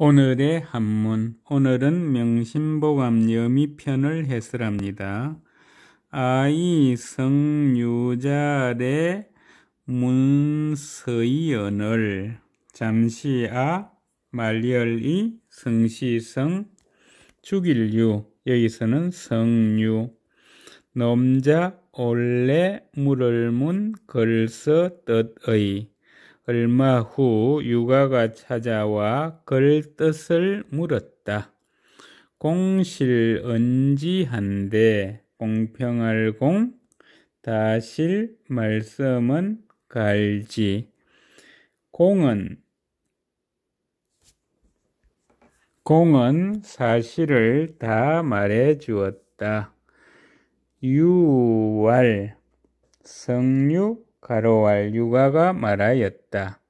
오늘의 한문 오늘은 명심보감염이 편을 해설합니다. 아이 성유자래 문서이언을 잠시아 말열이 성시성 죽일유 여기서는 성유 넘자 올래 물을 문 걸서 뜻의 얼마 후 유가가 찾아와 글 뜻을 물었다. 공실 언지한데 공평할 공 다실 말씀은 갈지 공은 공은 사실을 다 말해 주었다. 유월 성유 가로알 유가가 말하였다.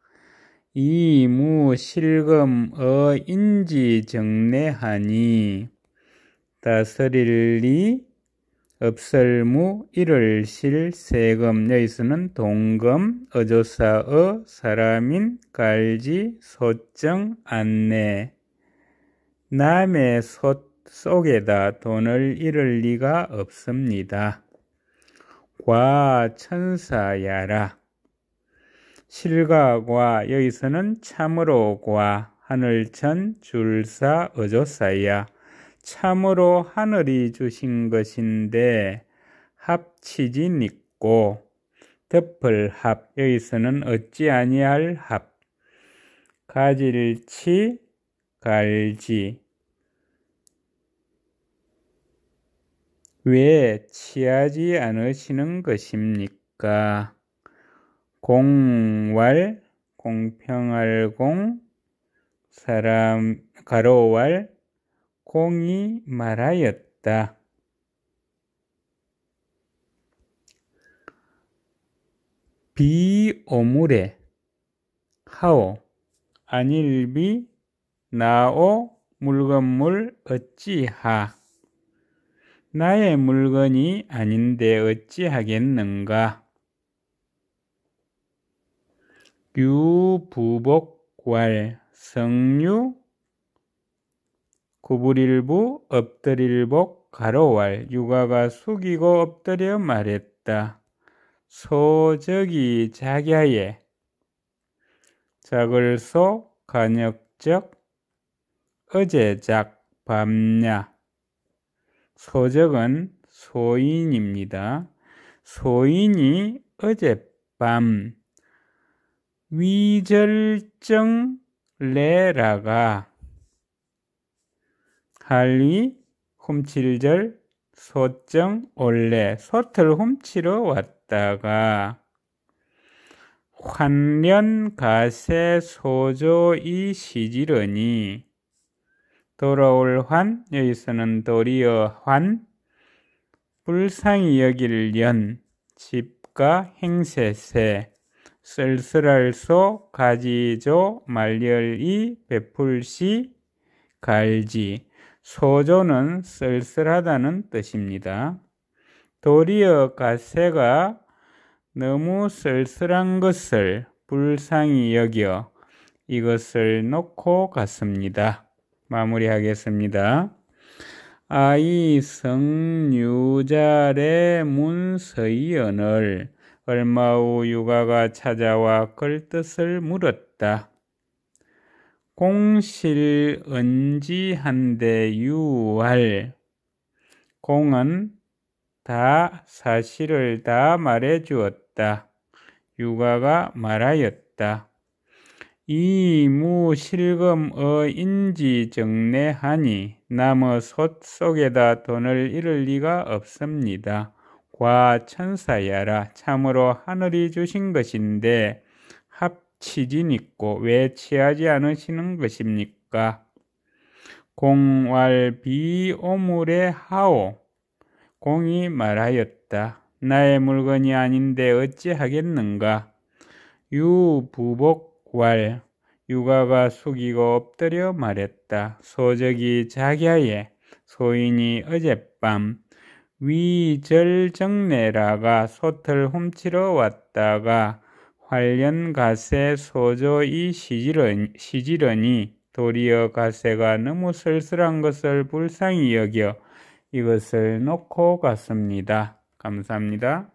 이무 실금 어 인지 정례하니 다스릴리 업설무 이를 실 세금 여기서는 동금 어조사어 사람인 갈지 소정 안내 남의 솥 속에다 돈을 잃을 리가 없습니다. 과 천사야라. 실과과 여기서는 참으로과 하늘천 줄사 어조사야. 참으로 하늘이 주신 것인데 합치진 있고 덮을 합 여기서는 어찌 아니할 합 가질치 갈지 왜 취하지 않으시는 것입니까? 공왈 공평할 공 사람 가로왈 공이 말하였다. 비오물에 하오 안일비 나오 물건물 어찌하 나의 물건이 아닌데 어찌하겠는가? 유부복괄 성유 구불일부 엎드릴복 가로왈 육아가 숙이고 엎드려 말했다. 소적이 자야에 작을소 간역적 어제작 밤야 소적은 소인입니다. 소인이 어젯밤 위절정 레라가 할위 훔칠절 소정 올레 소틀 훔치러 왔다가 환련 가세 소조이 시지러니 돌아올 환, 여기서는 도리어 환, 불상이 여길 연, 집과 행세세, 쓸쓸할소, 가지조, 말렬이, 베풀시, 갈지. 소조는 쓸쓸하다는 뜻입니다. 도리어 가세가 너무 쓸쓸한 것을 불상이 여겨 이것을 놓고 갔습니다. 마무리하겠습니다. 아이 성유자의 문서이언을 얼마 후 유가가 찾아와 걸뜻을 물었다. 공실 은지한데 유할 공은 다 사실을 다 말해 주었다. 유가가 말하였다. 이무 실금 어인지 정례하니 남의 솥 속에다 돈을 잃을 리가 없습니다. 과 천사야라 참으로 하늘이 주신 것인데 합치진 있고 왜 취하지 않으시는 것입니까? 공왈 비오물의 하오 공이 말하였다. 나의 물건이 아닌데 어찌하겠는가? 유부복 왈 유가가 숙이고 엎드려 말했다. 소적이 자기하에 소인이 어젯밤 위절정내라가 소틀 훔치러 왔다가 활련 가세 소조이 시지러니 도리어 가세가 너무 쓸쓸한 것을 불쌍히 여겨 이것을 놓고 갔습니다. 감사합니다.